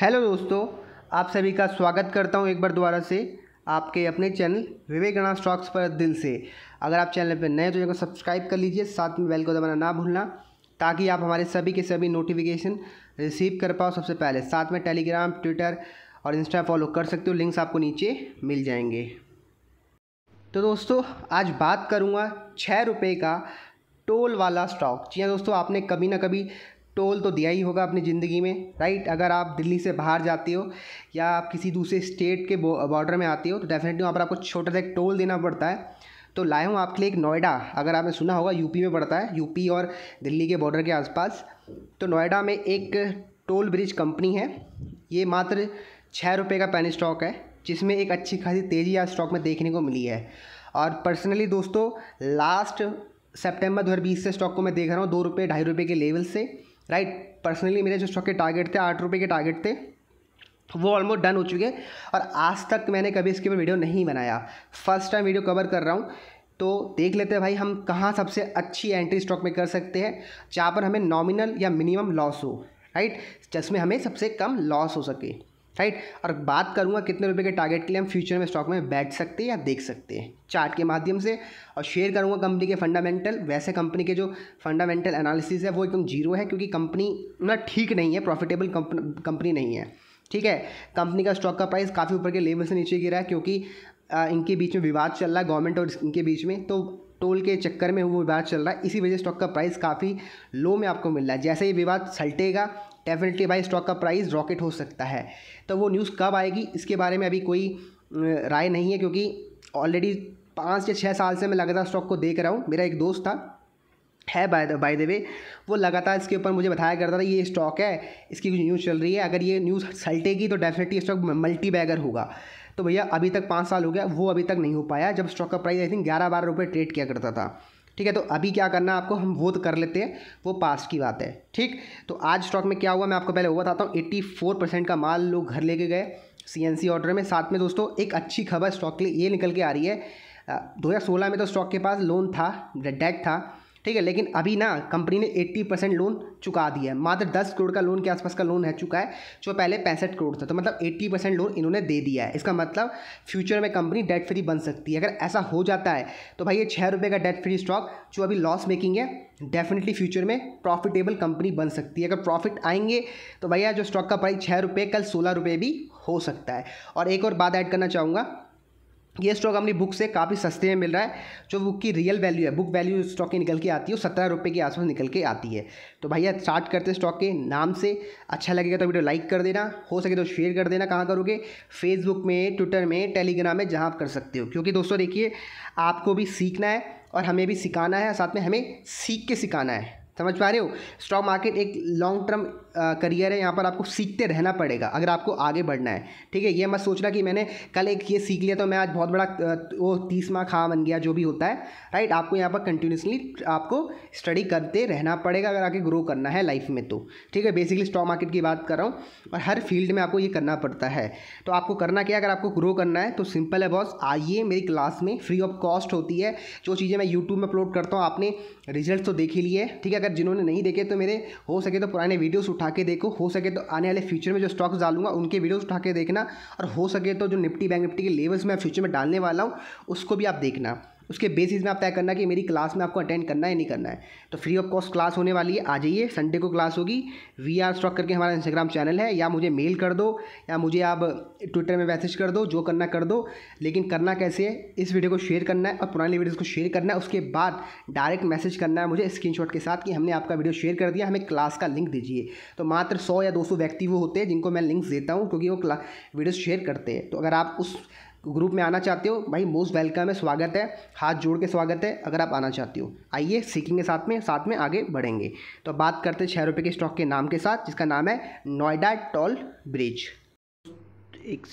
hello दोस्तों आप सभी का स्वागत करता हूं एक बार दोबारा से आपके अपने चैनल विवेकना स्टॉक्स पर दिल से अगर आप चैनल पर नए तो चैनल को सब्सक्राइब कर लीजिए साथ में बेल को दबाना ना भूलना ताकि आप हमारे सभी के सभी नोटिफिकेशन रिसीव कर पाओ सबसे पहले साथ में टेलीग्राम ट्विटर और इंस्टा फॉलो कर सकते हो लिंक्स आपको नीचे मिल जाएंगे तो दोस्तों आज बात करूँगा छः रुपये का टोल वाला स्टॉक जी हाँ दोस्तों आपने कभी ना कभी टोल तो दिया ही होगा अपनी ज़िंदगी में राइट अगर आप दिल्ली से बाहर जाते हो या आप किसी दूसरे स्टेट के बॉर्डर में आते हो तो डेफिनेटली वहाँ पर आपको छोटा सा एक टोल देना पड़ता है तो लाए हूँ आपके लिए एक नोएडा अगर आपने सुना होगा यूपी में पड़ता है यूपी और दिल्ली के बॉर्डर के आसपास तो नोएडा में एक टोल ब्रिज कंपनी है ये मात्र छः रुपये का पेन स्टॉक है जिसमें एक अच्छी खासी तेज़ी आज स्टॉक में देखने को मिली है और पर्सनली दोस्तों लास्ट सेप्टेम्बर दो से स्टॉक को मैं देख रहा हूँ दो रुपये ढाई रुपये के लेवल से राइट पर्सनली मेरे जो स्टॉक के टारगेट थे आठ रुपये के टारगेट थे वो ऑलमोस्ट डन हो चुके हैं और आज तक मैंने कभी इसके ऊपर वीडियो नहीं बनाया फर्स्ट टाइम वीडियो कवर कर रहा हूँ तो देख लेते हैं भाई हम कहाँ सबसे अच्छी एंट्री स्टॉक में कर सकते हैं जहाँ पर हमें नॉमिनल या मिनिमम लॉस हो राइट जिसमें हमें सबसे कम लॉस हो सके राइट और बात करूँगा कितने रुपए के टारगेट के लिए हम फ्यूचर में स्टॉक में बैठ सकते हैं या देख सकते हैं चार्ट के माध्यम से और शेयर करूँगा कंपनी के फंडामेंटल वैसे कंपनी के जो फंडामेंटल एनालिसिस है वो एकदम जीरो है क्योंकि कंपनी ना ठीक नहीं है प्रॉफिटेबल कंपनी नहीं है ठीक है कंपनी का स्टॉक का प्राइस काफ़ी ऊपर के लेवल से नीचे गिरा है क्योंकि इनके बीच में विवाद चल रहा है गवर्नमेंट और इनके बीच में तो टोल के चक्कर में वो विवाद चल रहा है इसी वजह से स्टॉक का प्राइस काफ़ी लो में आपको मिल रहा है जैसे ये विवाद सलटेगा डेफिनेटली भाई स्टॉक का प्राइस रॉकेट हो सकता है तो वो न्यूज़ कब आएगी इसके बारे में अभी कोई राय नहीं है क्योंकि ऑलरेडी पाँच या छः साल से मैं लगातार स्टॉक को देख रहा हूँ मेरा एक दोस्त था है by the by the way वो लगातार इसके ऊपर मुझे बताया करता था ये स्टॉक है इसकी कुछ न्यूज़ चल रही है अगर ये न्यूज़ सल्टेगी तो डेफिनेटली स्टॉक मल्टी बैगर होगा तो भैया अभी तक पाँच साल हो गया वो अभी तक नहीं हो पाया जब स्टॉक का प्राइस आई थिंक ग्यारह बारह रुपये ट्रेड किया करता था ठीक है तो अभी क्या करना है आपको हम वो तो कर लेते हैं वो पास्ट की बात है ठीक तो आज स्टॉक में क्या हुआ मैं आपको पहले वो बताता हूँ एट्टी फोर परसेंट का माल लोग घर लेके गए सी ऑर्डर में साथ में दोस्तों एक अच्छी खबर स्टॉक के लिए ये निकल के आ रही है 2016 में तो स्टॉक के पास लोन था डेट था ठीक है लेकिन अभी ना कंपनी ने 80 परसेंट लोन चुका दिया है मात्र 10 करोड़ का लोन के आसपास का लोन है चुका है जो पहले पैंसठ करोड़ था तो मतलब 80 परसेंट लोन इन्होंने दे दिया है इसका मतलब फ्यूचर में कंपनी डेट फ्री बन सकती है अगर ऐसा हो जाता है तो भाई ये छः रुपये का डेट फ्री स्टॉक जो अभी लॉस मेकिंग है डेफिनेटली फ्यूचर में प्रॉफिटेबल कंपनी बन सकती है अगर प्रॉफिट आएंगे तो भैया जो स्टॉक का प्राइस छः रुपये कल सोलह रुपये भी हो सकता है और एक और बात ऐड करना चाहूँगा ये स्टॉक अपनी बुक से काफ़ी सस्ते में मिल रहा है जो बुक की रियल वैल्यू है बुक वैल्यू स्टॉक की निकल के आती है वो सत्रह रुपये के आसपास निकल के आती है तो भैया स्टार्ट करते हैं स्टॉक के नाम से अच्छा लगेगा तो वीडियो लाइक कर देना हो सके तो शेयर कर देना कहाँ करोगे फेसबुक में ट्विटर में टेलीग्राम में जहाँ आप कर सकते हो क्योंकि दोस्तों देखिए आपको भी सीखना है और हमें भी सिखाना है साथ में हमें सीख के सिखाना है समझ पा रहे हो स्टॉक मार्केट एक लॉन्ग टर्म करियर है यहाँ पर आपको सीखते रहना पड़ेगा अगर आपको आगे बढ़ना है ठीक है ये मत सोचना कि मैंने कल एक ये सीख लिया तो मैं आज बहुत बड़ा वो तीस माह खा बन गया जो भी होता है राइट आपको यहाँ पर कंटिन्यूसली आपको स्टडी करते रहना पड़ेगा अगर आगे ग्रो करना है लाइफ में तो ठीक है बेसिकली स्टॉक मार्केट की बात कर रहा हूँ और हर फील्ड में आपको ये करना पड़ता है तो आपको करना क्या अगर आपको ग्रो करना है तो सिंपल है बॉस आइए मेरी क्लास में फ्री ऑफ कॉस्ट होती है जो चीज़ें मैं यूट्यूब में अपलोड करता हूँ आपने रिजल्ट तो देख ही लिए ठीक है अगर जिन्होंने नहीं देखे तो मेरे हो सके तो पुराने वीडियोज़ उठा के देखो हो सके तो आने वाले फ्यूचर में जो स्टॉक्स डालूंगा उनके वीडियोस उठा के देखना और हो सके तो जो निफ्टी बैंक निफ्टी के लेवल्स मैं फ्यूचर में डालने वाला हूँ उसको भी आप देखना उसके बेसिस में आप तय करना कि मेरी क्लास में आपको अटेंड करना है नहीं करना है तो फ्री ऑफ कॉस्ट क्लास होने वाली है आ जाइए संडे को क्लास होगी वी आर स्टॉक करके हमारा इंस्टाग्राम चैनल है या मुझे मेल कर दो या मुझे आप ट्विटर में मैसेज कर दो जो करना कर दो लेकिन करना कैसे है इस वीडियो को शेयर करना है और पुरानी वीडियोज़ को शेयर करना है उसके बाद डायरेक्ट मैसेज करना है मुझे स्क्रीन के साथ कि हमने आपका वीडियो शेयर कर दिया हमें क्लास का लिंक दीजिए तो मात्र सौ या दो व्यक्ति वो होते हैं जिनको मैं लिंक्स देता हूँ क्योंकि वो वीडियो शेयर करते हैं तो अगर आप उस ग्रुप में आना चाहते हो भाई मोस्ट वेलकम है स्वागत है हाथ जोड़ के स्वागत है अगर आप आना चाहते हो आइए सीखेंगे साथ में साथ में आगे बढ़ेंगे तो बात करते हैं छः रुपये के स्टॉक के नाम के साथ जिसका नाम है नोएडा टॉल ब्रिज एक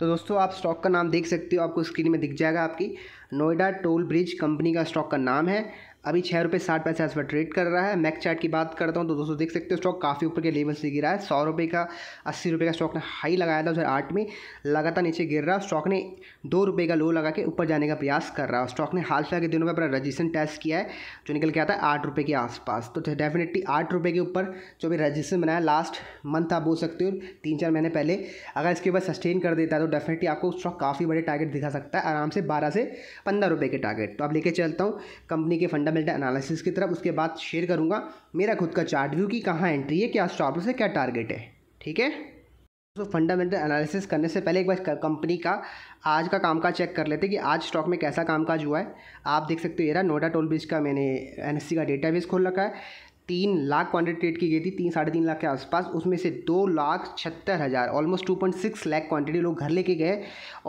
तो दोस्तों आप स्टॉक का नाम देख सकते हो आपको स्क्रीन में दिख जाएगा आपकी नोएडा टोल ब्रिज कंपनी का स्टॉक का नाम है अभी छः रुपये साठ पैसे आज पर ट्रेड कर रहा है मैक चार्ट की बात करता हूँ तो दोस्तों देख सकते हो स्टॉक काफ़ी ऊपर के लेवल से गिरा है सौ रुपये का अस्सी रुपये का स्टॉक ने हाई लगाया था दो आठ में लगातार नीचे गिर रहा है स्टॉक ने दो रुपये का लो लगा के ऊपर जाने का प्रयास कर रहा है स्टॉक ने हाल फिलहाल के दिनों में अपना रजिस्ट्रेशन टेस्ट किया है जो निकल के आता है आठ रुपये के आसपास तो डेफिनेटली आठ रुपये के ऊपर जो भी रजिस्ट्रेशन बनाया लास्ट मंथ आप बोल सकते हो तीन चार महीने पहले अगर इसके ऊपर सस्टेन कर देता है तो डेफिनेटली आपको स्टॉक काफ़ी बड़े टारगेट दिखा सकता है आराम से बारह से पंद्रह रुपये के टारगेट तो अब लेके चलता हूँ कंपनी के फंडा फंडामेंटल एनालिसिस की तरफ उसके बाद शेयर करूंगा मेरा खुद का चार्ट व्यू कि कहाँ एंट्री है क्या स्टॉप से है क्या टारगेट है ठीक है तो फंडामेंटल एनालिसिस करने से पहले एक बार कंपनी का आज का कामकाज चेक कर लेते हैं कि आज स्टॉक में कैसा कामकाज हुआ है आप देख सकते हो ये रहा नोडा टोल ब्रिज का मैंने एनएससी का डेटाबेस खोल रखा है तीन लाख क्वांटिटी ट्रेड की गई थी तीन साढ़े तीन लाख के आसपास उसमें से दो लाख छहत्तर हज़ार almost two point six lakh quantity लोग घर लेके गए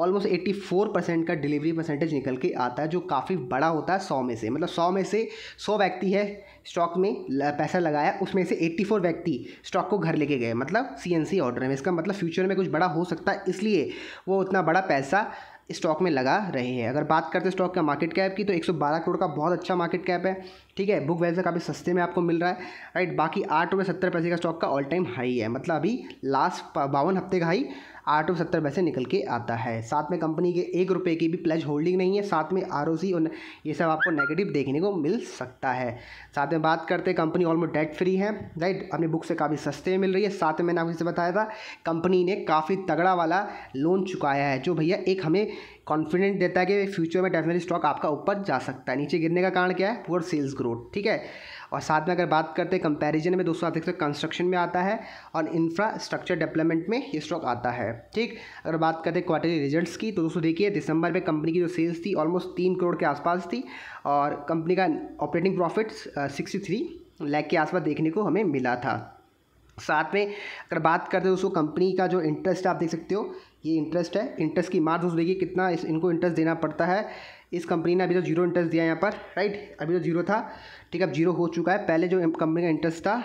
ऑलमोस्ट एट्टी फोर परसेंट का डिलीवरी परसेंटेज निकल के आता है जो काफ़ी बड़ा होता है सौ में से मतलब सौ में से सौ व्यक्ति है स्टॉक में पैसा लगाया उसमें से एट्टी फोर व्यक्ति स्टॉक को घर लेके गए मतलब सी एन सी ऑर्डर में इसका मतलब फ्यूचर में कुछ बड़ा हो सकता है इसलिए वो उतना बड़ा पैसा स्टॉक में लगा रहे हैं अगर बात करते हैं स्टॉक का मार्केट कैप की तो 112 करोड़ का बहुत अच्छा मार्केट कैप है ठीक है बुक वैल्यू से काफ़ी सस्ते में आपको मिल रहा है राइट बाकी आठ रुपये सत्तर पैसे का स्टॉक का ऑल टाइम हाई है मतलब अभी लास्ट बावन हफ्ते का हाई आठ रुपये सत्तर पैसे निकल के आता है साथ में कंपनी के एक रुपये की भी प्लेज होल्डिंग नहीं है साथ में आर और ये सब आपको नेगेटिव देखने को मिल सकता है साथ में बात करते हैं कंपनी ऑलमोस्ट डेट फ्री है राइट अपनी बुक से काफ़ी सस्ते में मिल रही है साथ में मैंने आपको इसे बताया था कंपनी ने काफ़ी तगड़ा वाला लोन चुकाया है जो भैया एक हमें कॉन्फिडेंट देता है कि फ्यूचर में डेफिनेटली स्टॉक आपका ऊपर जा सकता है नीचे गिरने का कारण क्या है पुअर सेल्स ग्रोथ ग्रोथ ठीक है और साथ में अगर बात करते हैं कंपैरिजन में दोस्तों आप देख सकते हैं कंस्ट्रक्शन में आता है और इंफ्रास्ट्रक्चर डेवलपमेंट में ये स्टॉक आता है ठीक अगर बात करते हैं क्वार्टरली रिजल्ट्स की तो दोस्तों देखिए दिसंबर में कंपनी की जो सेल्स थी ऑलमोस्ट तीन करोड़ के आसपास थी और कंपनी का operating profit sixty three lakh के आसपास देखने को हमें मिला था साथ में अगर बात करते हैं दोस्तों कंपनी का जो इंटरेस्ट आप देख सकते हो ये इंटरेस्ट है इंटरेस्ट की मार दोस्तों देखिए कितना इस इनको इंटरेस्ट देना पड़ता है इस कंपनी ने अभी तो जीरो इंटरेस्ट दिया यहाँ पर राइट अभी तो जीरो था ठीक है अब जीरो हो चुका है पहले जो कंपनी का इंटरेस्ट था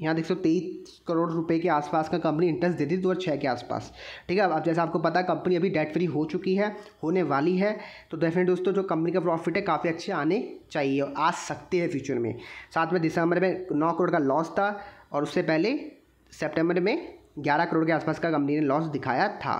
यहाँ देख सो तेईस करोड़ रुपए के आसपास का कंपनी इंटरेस्ट देती थी दो हज़ार छः के आसपास ठीक है अब जैसे आपको पता है कंपनी अभी डेट फ्री हो चुकी है होने वाली है तो डेफिनेट दोस्तों जो कंपनी का प्रॉफिट है काफ़ी अच्छे आने चाहिए और आ सकते हैं फ्यूचर में साथ में दिसंबर में नौ करोड़ का लॉस था और उससे पहले सेप्टेम्बर में ग्यारह करोड़ के आसपास का कंपनी ने लॉस दिखाया था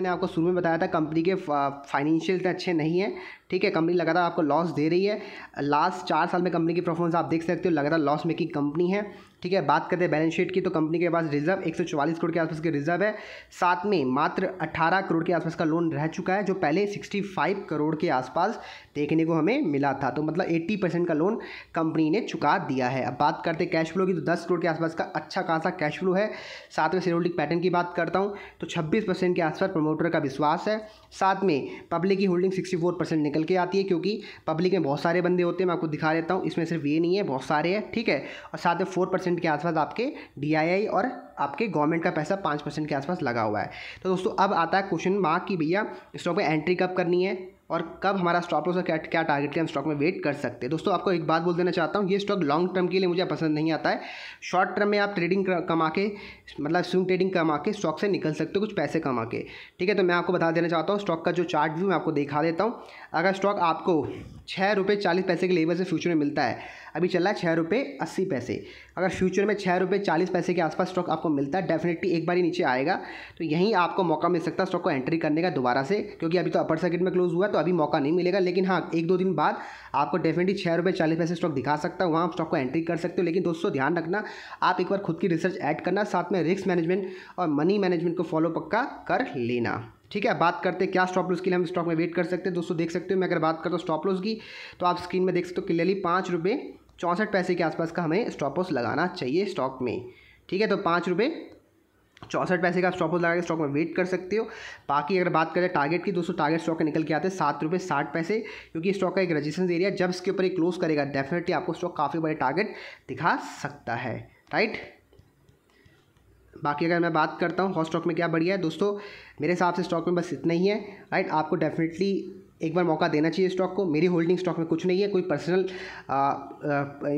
मैंने आपको शुरू में बताया था कंपनी के फाइनेंशियल इतने अच्छे नहीं हैं ठीक है कंपनी लगातार आपको लॉस दे रही है लास्ट चार साल में कंपनी की परफॉर्मेंस आप देख सकते हो लगातार लॉस मेकिंग कंपनी है ठीक है बात करते हैं बैलेंस शीट की तो कंपनी के पास रिजर्व 144 करोड़ के आसपास के रिजर्व है साथ में मात्र 18 करोड़ के आसपास का लोन रह चुका है जो पहले 65 करोड़ के आसपास देखने को हमें मिला था तो मतलब 80 परसेंट का लोन कंपनी ने चुका दिया है अब बात करते हैं कैश फ्लो की तो दस करोड़ के आसपास का अच्छा खासा कैश फ्लो है साथ में शेयर पैटर्न की बात करता हूँ तो छब्बीस के आसपास प्रमोटर का विश्वास है साथ में पब्लिक की होल्डिंग सिक्सटी निकल के आती है क्योंकि पब्लिक में बहुत सारे बंदे होते हैं मैं आपको दिखा देता हूँ इसमें सिर्फ ये नहीं है बहुत सारे हैं ठीक है और साथ में फोर परसेंट के आसपास आपके डी और आपके गवर्नमेंट का पैसा पाँच परसेंट के आसपास लगा हुआ है तो दोस्तों अब आता है क्वेश्चन मार्क कि भैया स्टॉक में एंट्री कब करनी है और कब हमारा स्टॉप लॉस और क्या क्या टारगेट के हम स्टॉक में वेट कर सकते हैं दोस्तों आपको एक बात बोल देना चाहता हूँ ये स्टॉक लॉन्ग टर्म के लिए मुझे पसंद नहीं आता है शॉर्ट टर्म में आप ट्रेडिंग कमा के मतलब स्विंग ट्रेडिंग कमा के स्टॉक से निकल सकते हो कुछ पैसे कमा के ठीक है तो मैं आपको बता देना चाहता हूँ स्टॉक का जो चार्ट व्यू मैं आपको दिखा देता हूँ अगर स्टॉक आपको छः रुपये चालीस पैसे के लेवल से फ्यूचर में मिलता है अभी चल रहा है छः रुपये अस्सी पैसे अगर फ्यूचर में छः रुपये चालीस पैसे के आसपास स्टॉक आपको मिलता है डेफिनेटली एक बार ही नीचे आएगा तो यहीं आपको मौका मिल सकता है स्टॉक को एंट्री करने का दोबारा से क्योंकि अभी तो अपर सर्किट में क्लोज हुआ तो अभी मौका नहीं मिलेगा लेकिन हाँ एक दो दिन बाद आपको डेफिनेटली छः रुपये चालीस पैसे स्टॉक दिखा सकता है वहाँ आप स्टॉक को एंट्री कर सकते हो लेकिन दोस्तों ध्यान रखना आप एक बार खुद की रिसर्च ऐड करना साथ में रिस्क मैनेजमेंट और मनी मैनेजमेंट को फॉलो पक्का कर लेना ठीक है बात करते हैं क्या स्टॉप लॉस के लिए हम स्टॉक में वेट कर सकते हैं दोस्तों देख सकते हो मैं अगर बात करता हूँ स्टॉप लॉस की तो आप स्क्रीन में देख सकते हो क्लियरली पाँच रुपये चौंसठ पैसे के आसपास का हमें स्टॉप लॉस लगाना चाहिए स्टॉक में ठीक है तो पाँच रुपये चौंसठ पैसे का स्टॉप लॉस लगा के स्टॉक में वेट कर सकते हो बाकी अगर बात करें टारगेट की दोस्तों टारगेट स्टॉक के निकल के आते हैं सात रुपये साठ पैसे क्योंकि स्टॉक का एक रजिस्टेंस एरिया जब इसके ऊपर एक क्लोज करेगा डेफिनेटली आपको स्टॉक काफ़ी बड़े टारगेट दिखा सकता है राइट बाकी अगर मैं बात करता हूँ हॉट स्टॉक में क्या बढ़िया है दोस्तों मेरे हिसाब से स्टॉक में बस इतना ही है राइट आपको डेफिनेटली एक बार मौका देना चाहिए स्टॉक को मेरी होल्डिंग स्टॉक में कुछ नहीं है कोई पर्सनल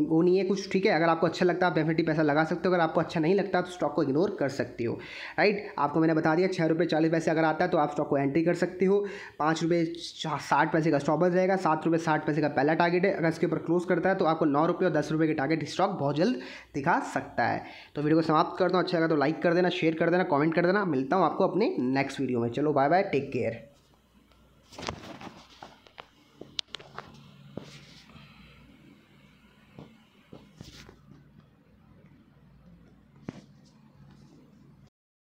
वो नहीं है कुछ ठीक है अगर आपको अच्छा लगता है आप डेफिनेटली पैसा लगा सकते हो अगर आपको अच्छा नहीं लगता तो स्टॉक को इग्नोर कर सकते हो राइट आपको मैंने बता दिया छः रुपये चालीस पैसे अगर आता है तो आप स्टॉक को एंट्री कर सकते हो पाँच रुपये साठ पैसे का स्टॉपर रहेगा सात रुपये साठ पैसे का पहला टारगेट है अगर इसके ऊपर क्लोज करता है तो आपको नौ रुपये और दस रुपये के टारगेट स्टॉक बहुत जल्द दिखा सकता है तो वीडियो को समाप्त करता हूँ अच्छा लगा तो लाइक कर देना शेयर कर देना कॉमेंट कर देना मिलता हूँ आपको अपने नेक्स्ट वीडियो में चलो बाय बाय टेक केयर